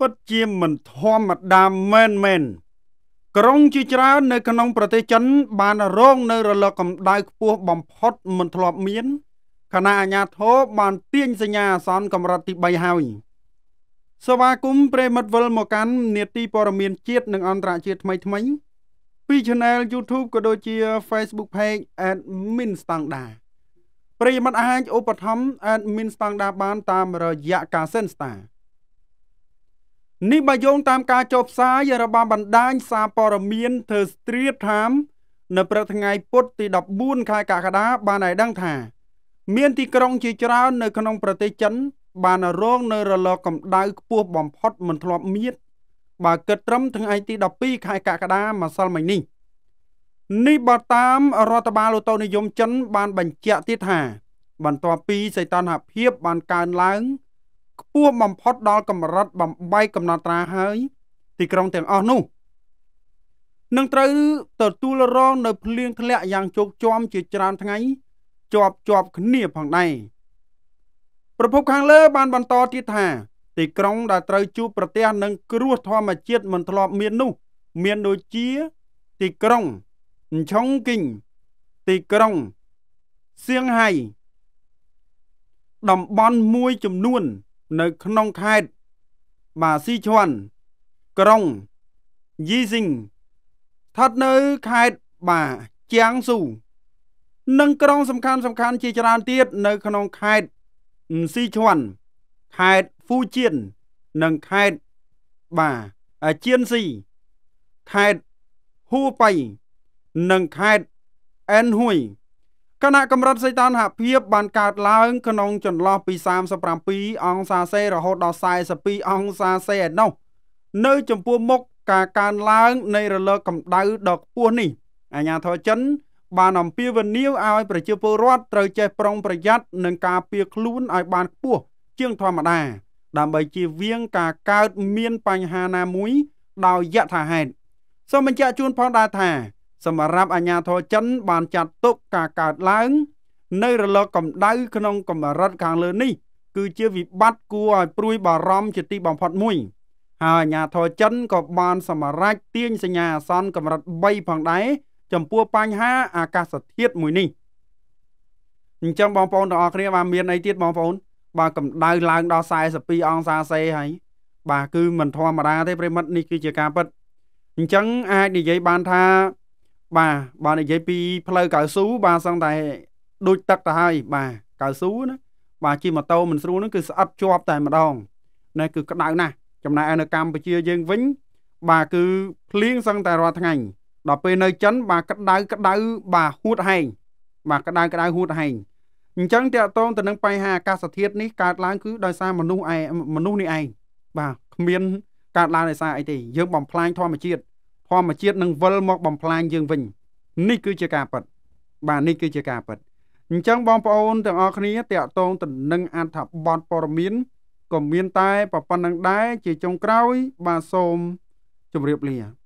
ពិតជាមិនធម្មតាមែនមែនក្រុងជាច្រើននៅក្នុងប្រទេសចិន បានរងនៅរលកកម្ដៅខ្ពស់បំផុតមិនធ្លាប់មានគណៈអាជ្ញាធរបានទាញសញ្ញាអាសន្នកម្រិតទី3ហើយសវាគមព្រេមិតវិលមកកាន់នេតិព័រមានជាតិនិងអន្តរជាតិថ្មីថ្មី ពី Channel YouTube ក៏ដូចជា Facebook Page Admin Standard ប្រិយមិត្តអាចឧបត្ថម្ភ Admin Standard បាន តាមរយៈការ Senstar នេះបើយោងតាមការចុះផ្សាយរបស់បណ្ដាញសារព័ត៌មាន The Street Times នៅ ព្រឹកថ្ងៃពុធទី14ខែកក្កដាបានឲ្យដឹងថាមានទីក្រុងជាច្រើន នៅក្នុង ប្រទេសចិន បានរងនៅរលកកម្ដៅខ្ពស់បំផុតមិនធ្លាប់មានបើគិតត្រឹមថ្ងៃទី12ខែកក្កដាម្សិលមិញនេះនេះបើតាមរដ្ឋបាលឧតុនិយមចិន បានបញ្ជាក់ទៀតថា បន្ទាប់ពីសីតុណ្ហភាពបានកើនឡើងខ្ពស់បំផុតដល់កម្រិតបំបីកំណត់ត្រាហើយ ទីក្រុងទាំងអស់នោះនឹងត្រូវទទួលរងនៅភ្លៀងធ្លាក់យ៉ាងជោគជាំជាច្រើនថ្ងៃជាប់ជាប់គ្នាផងដែរប្រភពខាងលើបានបន្តទៀតថា ទីក្រុងដែលត្រូវជួបប្រទះនឹងគ្រោះធម្មជាតិមិនធ្លាប់មាននោះ មានដូចជាទីក្រុងឆុងគីងទីក្រុងសៀងហៃតំបន់មួយចំនួននៅក្នុងខេត្តបាស៊ីឈွန်ក្រុងយីស៊ីងស្ថិតនៅខេត្តបាជាងស៊ូនិងក្រុង សំខាន់សំខាន់ជាច្រើនទៀតនៅក្នុងខេត្តស៊ីឈွန်ខេត្តហ្វូជៀននិងខេត្តបាជៀនស៊ីខេត្តហ៊ូបៃនិងខេត្តអែនហ៊ួយគណៈកម្រិតសីតុណ្ហភាពបានកើតឡើងក្នុងចន្លោះពី37អង្សាសេរហូតដល់42អង្សាសេឯណោះនៅចំពោះមុខការកើនឡើងនៃរលកកម្ដៅដ៏ខ្ពស់នេះអាជ្ញាធរចិន បានអំពាវនាវឲ្យប្រជាពលរដ្ឋត្រូវចេះប្រុងប្រយ័ត្ននិងការពារខ្លួនឲ្យបានខ្ពស់ជាងធម្មតា ដើម្បីជៀសវាងការកើតមានបញ្ហាណាមួយដោយយថាហេតុសូមបញ្ជាក់ជូនផងដែរថាសម្រាប់អាញាធរចិនបានចាត់ទុកការកើតឡើង នៅរលកកម្ដៅក្នុង កម្រិតខាងលើនេះគឺជាវិបត្តិគួរឲ្យព្រួយបារម្ភជាទីបំផុតមួយ ហើយអាញាធរចិនក៏បានសម្រេចទាញសញ្ញាអាសន្នកម្រិត3ផងដែរចំពោះបញ្ហាអាកាសធាតុមួយនេះអញ្ចឹងបងប្អូនទាំងអស់គ្នាបាទមានអីទៀតបងប្អូន បាទកម្ដៅឡើងដល់42អង្សាសេហើយបាទគឺមិនធម្មតាទេប្រិមិត្តនេះគឺជាការពិតអញ្ចឹងអាចនិយាយបានថាបាទបើនិយាយពីផ្លូវកៅស៊ូបាទសឹងតែដូចទឹកទៅហើយបាទកៅស៊ូណាបាទជិះម៉ូតូមិនស្រួលហ្នឹងគឺស្អិតជាប់តែម្ដងនេះគឺក្តៅណាស់ចំណែកឯនៅកម្ពុជាយើងវិញ បាទគឺភ្លៀងសឹងតែរាល់ថ្ងៃដល់ពេលនៅ ចិន បាទក្តៅក្តៅបាទហួតហែងបាទក្តៅក្តៅហួតហែងអញ្ចឹងតកតងទៅនឹងបញ្ហាអាកាសធាតុនេះកើតឡើង គឺដោយសារមនុស្សឯមនុស្សនេះឯងបាទគ្មានកើតឡើងដោយសារអីទេយើងបំផ្លាញធម្មជាតិធម្មជាតិនឹងវិលមកបំផ្លាញយើងវិញនេះគឺជាការពិតបាទនេះគឺជាការពិតអញ្ចឹងបងប្អូនទាំងអស់គ្នាតកតងទៅនឹងអត្ថបទព័រមៀនក៏មានតែប៉ុណ្្នឹងដែរជាចុងក្រោយ បាទសូមជម្រាបលា